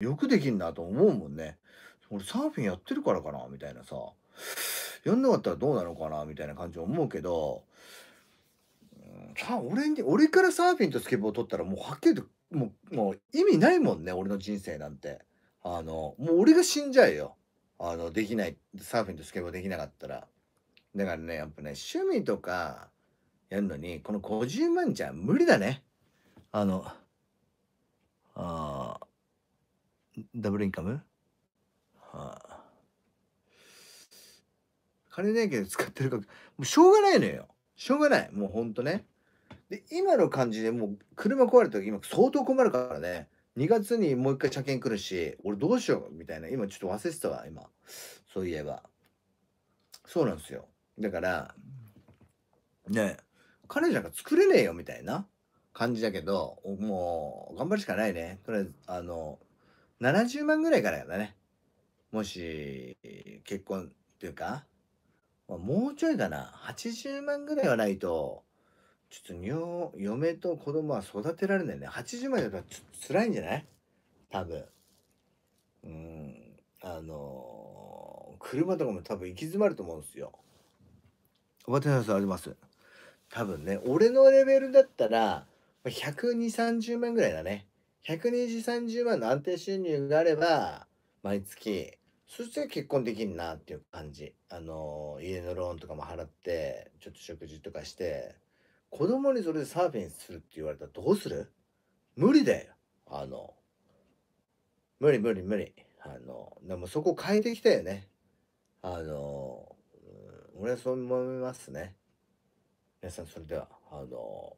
よくできんなと思うもんね。俺サーフィンやってるからかなみたいなさ。やんなかったらどうなのかなみたいな感じ思うけど、さあ俺に、俺からサーフィンとスケボーを取ったらもうはっきりと、もう、もう意味ないもんね、俺の人生なんて。あの、もう俺が死んじゃえよ。あの、できない、サーフィンとスケボーできなかったら。だからね、やっぱね、趣味とかやるのに、この50万じゃ無理だね。あの、ああ。ダブルインカムはあ。金ないけど使ってるか、もうしょうがないのよ。しょうがない。もうほんとね。で、今の感じでもう車壊れた時今相当困るからね。2月にもう一回車検来るし、俺どうしようみたいな。今ちょっと忘れてたわ、今。そういえば。そうなんですよ。だから、ね、彼なんか作れねえよみたいな感じだけど、もう頑張るしかないね。とりあえず、あの、70万ぐらいからやだね。もし、結婚っていうか、もうちょいかな。80万ぐらいはないと、ちょっと嫁と子供は育てられないね。80万だったらちょ辛いんじゃない多分。うん。あのー、車とかも多分行き詰まると思うんですよ。おばてさんあります。多分ね、俺のレベルだったら、120、30万ぐらいだね。12030万の安定収入があれば毎月そして結婚できんなっていう感じあの家のローンとかも払ってちょっと食事とかして子供にそれでサーフィンするって言われたらどうする無理だよあの無理無理無理あのでもそこ変えてきたよねあの、うん、俺はそう思いますね皆さんそれではあの